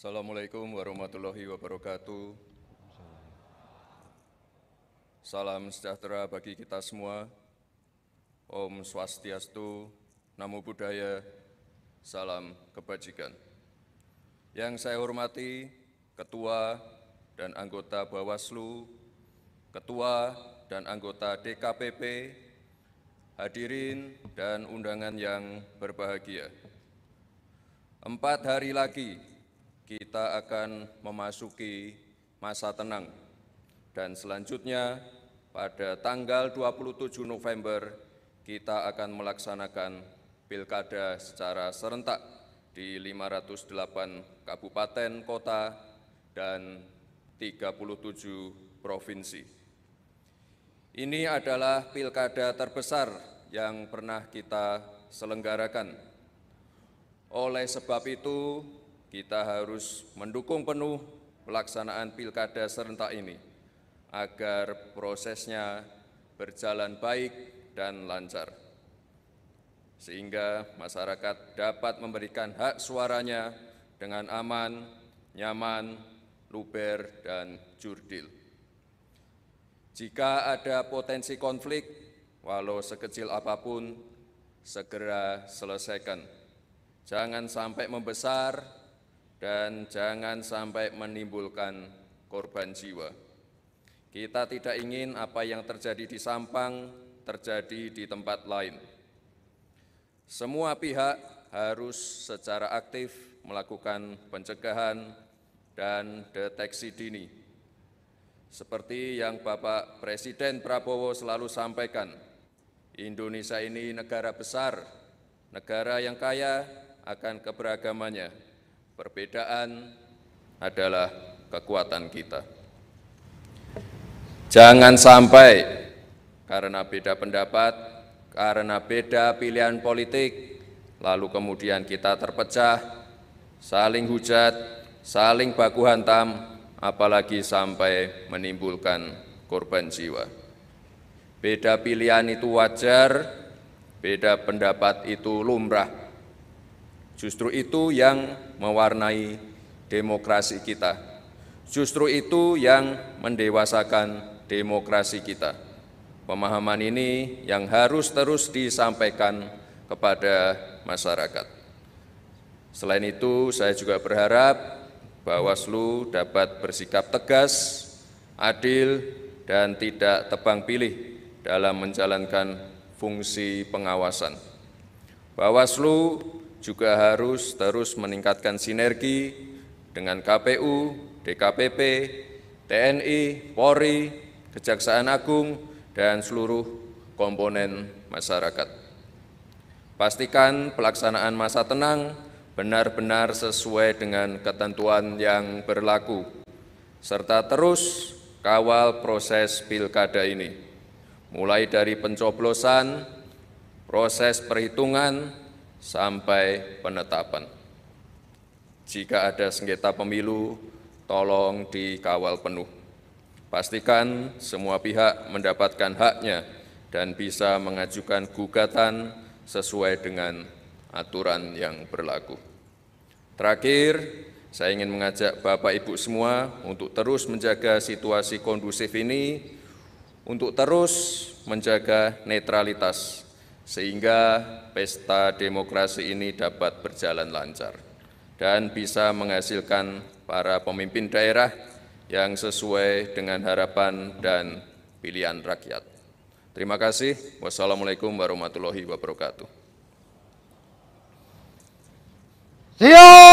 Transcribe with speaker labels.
Speaker 1: Assalamualaikum warahmatullahi wabarakatuh. Salam sejahtera bagi kita semua. Om Swastiastu, Namo Buddhaya, Salam Kebajikan. Yang saya hormati Ketua dan anggota Bawaslu, Ketua dan anggota DKPP, hadirin dan undangan yang berbahagia. Empat hari lagi kita akan memasuki masa tenang. Dan selanjutnya, pada tanggal 27 November, kita akan melaksanakan pilkada secara serentak di 508 kabupaten kota dan 37 provinsi. Ini adalah pilkada terbesar yang pernah kita selenggarakan. Oleh sebab itu, kita harus mendukung penuh pelaksanaan pilkada serentak ini agar prosesnya berjalan baik dan lancar, sehingga masyarakat dapat memberikan hak suaranya dengan aman, nyaman, luber, dan jurdil. Jika ada potensi konflik, walau sekecil apapun, segera selesaikan. Jangan sampai membesar dan jangan sampai menimbulkan korban jiwa. Kita tidak ingin apa yang terjadi di Sampang terjadi di tempat lain. Semua pihak harus secara aktif melakukan pencegahan dan deteksi dini. Seperti yang Bapak Presiden Prabowo selalu sampaikan, Indonesia ini negara besar, negara yang kaya akan keberagamannya, Perbedaan adalah kekuatan kita. Jangan sampai karena beda pendapat, karena beda pilihan politik, lalu kemudian kita terpecah, saling hujat, saling baku hantam, apalagi sampai menimbulkan korban jiwa. Beda pilihan itu wajar, beda pendapat itu lumrah, Justru itu yang mewarnai demokrasi kita. Justru itu yang mendewasakan demokrasi kita. Pemahaman ini yang harus terus disampaikan kepada masyarakat. Selain itu, saya juga berharap Bawaslu dapat bersikap tegas, adil, dan tidak tebang pilih dalam menjalankan fungsi pengawasan. Bawaslu juga harus terus meningkatkan sinergi dengan KPU, DKPP, TNI, Polri, Kejaksaan Agung, dan seluruh komponen masyarakat. Pastikan pelaksanaan masa tenang benar-benar sesuai dengan ketentuan yang berlaku, serta terus kawal proses pilkada ini, mulai dari pencoblosan, proses perhitungan, sampai penetapan. Jika ada sengketa pemilu, tolong dikawal penuh. Pastikan semua pihak mendapatkan haknya dan bisa mengajukan gugatan sesuai dengan aturan yang berlaku. Terakhir, saya ingin mengajak Bapak Ibu semua untuk terus menjaga situasi kondusif ini, untuk terus menjaga netralitas sehingga pesta demokrasi ini dapat berjalan lancar dan bisa menghasilkan para pemimpin daerah yang sesuai dengan harapan dan pilihan rakyat. Terima kasih. Wassalamualaikum warahmatullahi wabarakatuh. Siap!